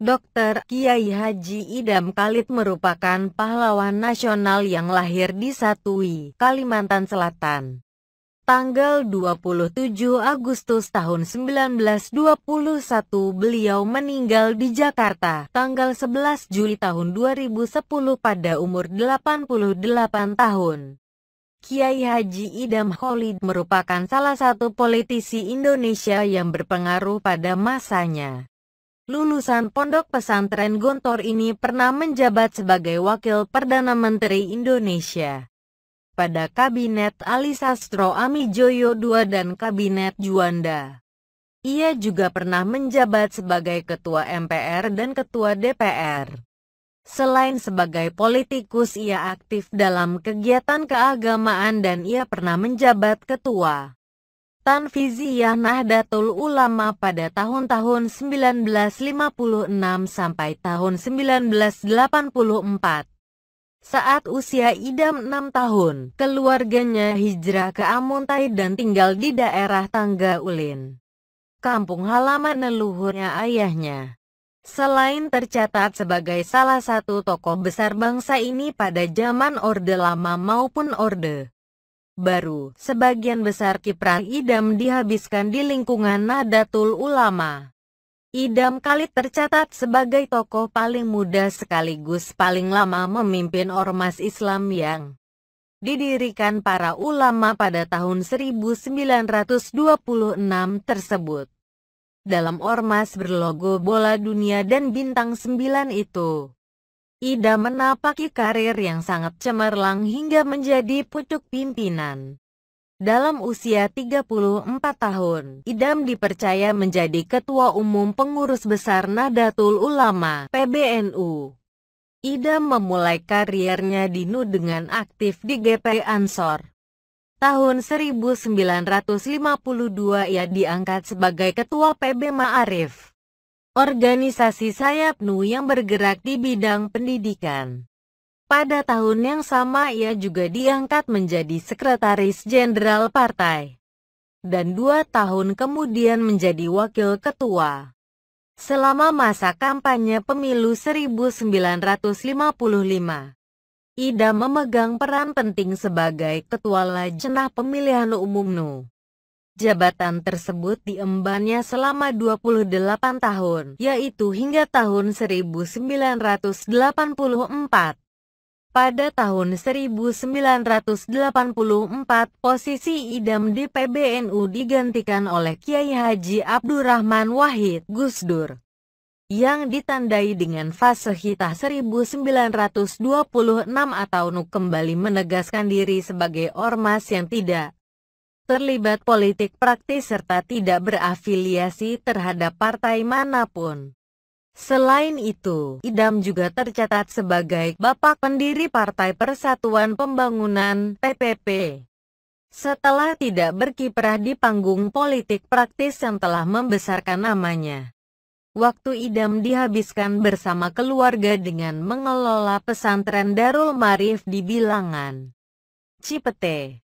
Dr. Kiai Haji Idam Khalid merupakan pahlawan nasional yang lahir di Satui, Kalimantan Selatan. Tanggal 27 Agustus tahun 1921 beliau meninggal di Jakarta, tanggal 11 Juli tahun 2010 pada umur 88 tahun. Kiai Haji Idam Khalid merupakan salah satu politisi Indonesia yang berpengaruh pada masanya lulusan Pondok Pesantren Gontor ini pernah menjabat sebagai Wakil Perdana Menteri Indonesia pada Kabinet Ali Sastro Amijoyo II dan Kabinet Juanda. Ia juga pernah menjabat sebagai Ketua MPR dan Ketua DPR. Selain sebagai politikus ia aktif dalam kegiatan keagamaan dan ia pernah menjabat ketua Ikatan Fiziyah Nahdlatul Ulama pada tahun-tahun 1956 sampai tahun 1984. Saat usia idam 6 tahun, keluarganya hijrah ke Amuntai dan tinggal di daerah Tangga Ulin, kampung halaman leluhurnya ayahnya. Selain tercatat sebagai salah satu tokoh besar bangsa ini pada zaman Orde Lama maupun Orde baru. Sebagian besar kiprah idam dihabiskan di lingkungan Nadatul Ulama. Idam Khalid tercatat sebagai tokoh paling muda sekaligus paling lama memimpin ormas Islam yang didirikan para ulama pada tahun 1926 tersebut. Dalam ormas berlogo bola dunia dan bintang sembilan itu, Ida menapaki karir yang sangat cemerlang hingga menjadi pucuk pimpinan. Dalam usia 34 tahun, Idam dipercaya menjadi Ketua Umum Pengurus Besar Nahdlatul Ulama (PBNU). Idam memulai karirnya di NU dengan aktif di GP Ansor. Tahun 1952 ia diangkat sebagai Ketua PB Ma'arif organisasi sayap NU yang bergerak di bidang pendidikan. Pada tahun yang sama ia juga diangkat menjadi Sekretaris Jenderal Partai. Dan dua tahun kemudian menjadi Wakil Ketua. Selama masa kampanye pemilu 1955, Ida memegang peran penting sebagai Ketua Lajenah Pemilihan Umum NU. Jabatan tersebut diembannya selama 28 tahun, yaitu hingga tahun 1984. Pada tahun 1984, posisi idam di PBNU digantikan oleh Kiai Haji Abdurrahman Wahid Gusdur yang ditandai dengan fase hitah 1926 atau NU kembali menegaskan diri sebagai ormas yang tidak terlibat politik praktis serta tidak berafiliasi terhadap partai manapun. Selain itu, Idam juga tercatat sebagai bapak pendiri Partai Persatuan Pembangunan PPP. Setelah tidak berkiprah di panggung politik praktis yang telah membesarkan namanya, waktu Idam dihabiskan bersama keluarga dengan mengelola pesantren Darul Marif di Bilangan, Cipete.